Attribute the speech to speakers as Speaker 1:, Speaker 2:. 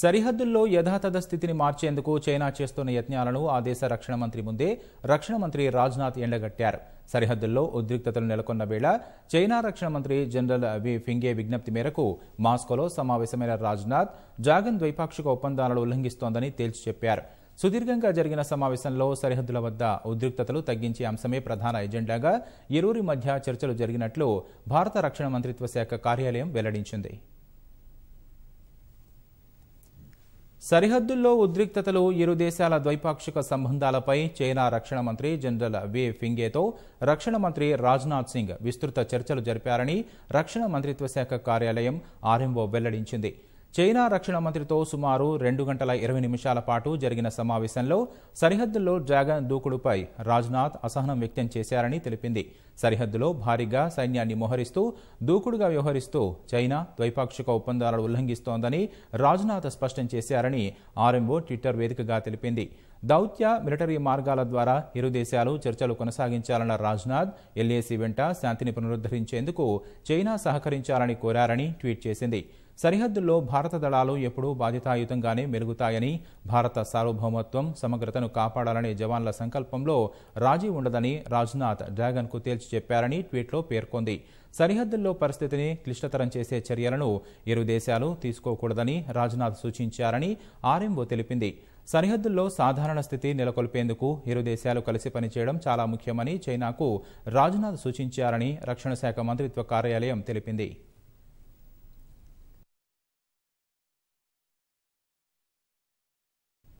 Speaker 1: సరిహద్దుల్లో యథాతథ స్థితిని మార్చేందుకు చైనా చేస్తున్న యత్నాలను ఆ దేశ రక్షణ మంత్రి ముందే రక్షణ మంత్రి రాజ్నాథ్ ఎండగట్టారు సరిహద్దుల్లో ఉద్రిక్తతలు నెలకొన్న వేళ చైనా రక్షణ మంత్రి జనరల్ వి ఫింగే విజ్ఞప్తి మేరకు మాస్కోలో సమావేశమైన రాజ్నాథ్ జాగన్ ద్వైపాక్షిక ఒప్పందాలను ఉల్లంఘిస్తోందని తేల్చి చెప్పారు సుదీర్ఘంగా జరిగిన సమావేశంలో సరిహద్దుల వద్ద ఉద్రిక్తతలు తగ్గించే అంశమే ప్రధాన ఎజెండాగా ఇరువురి మధ్య చర్చలు జరిగినట్లు భారత రక్షణ మంత్రిత్వ శాఖ కార్యాలయం వెల్లడించింది సరిహద్దుల్లో ఉద్రిక్తతలు ఇరు దేశాల ద్వైపాక్షిక సంబంధాలపై చైనా రక్షణ మంత్రి జనరల్ వే ఫింగేతో రక్షణ మంత్రి రాజ్నాథ్ సింగ్ విస్తృత చర్చలు జరిపారని రక్షణ మంత్రిత్వ శాఖ కార్యాలయం ఆర్ఎంఓ వెల్లడించింది చైనా రక్షణ మంత్రితో సుమారు రెండు గంటల ఇరవై నిమిషాల పాటు జరిగిన సమావేశంలో సరిహద్దుల్లో డ్రాగన్ దూకుడుపై రాజ్నాథ్ అసహనం వ్యక్తం చేశారని తెలిపింది సరిహద్దులో భారీగా సైన్యాన్ని మోహరిస్తూ దూకుడుగా వ్యవహరిస్తూ చైనా ద్వైపాక్షిక ఒప్పందాలను ఉల్లంఘిస్తోందని రాజ్నాథ్ స్పష్టం చేశారని ఆర్ఎంఓ ట్విట్టర్ వేదికగా తెలిపింది దౌత్య మిలిటరీ మార్గాల ద్వారా ఇరు దేశాలు చర్చలు కొనసాగించాలన్న రాజ్నాథ్ ఎల్ఏసీ వెంట శాంతిని పునరుద్ధరించేందుకు చైనా సహకరించాలని కోరారని ట్వీట్ చేసింది సరిహద్దుల్లో భారత దళాలు ఎప్పుడూ బాధ్యతాయుతంగానే మెరుగుతాయని భారత సార్వభౌమత్వం సమగ్రతను కాపాడాలనే జవాన్ల సంకల్పంలో రాజీ ఉండదని రాజ్నాథ్ డ్రాగన్కు తేల్చి చెప్పారని ట్వీట్లో పేర్కొంది సరిహద్దుల్లో పరిస్థితిని క్లిష్టతరం చేసే చర్యలను ఇరు దేశాలు తీసుకోకూడదని రాజ్నాథ్ సూచించారని ఆర్ఎంఓ తెలిపింది సరిహద్దుల్లో సాధారణ స్థితి నెలకొల్పేందుకు ఇరు దేశాలు కలిసి పనిచేయడం చాలా ముఖ్యమని చైనాకు రాజ్నాథ్ సూచించారని రక్షణ శాఖ మంత్రిత్వ కార్యాలయం తెలిపింది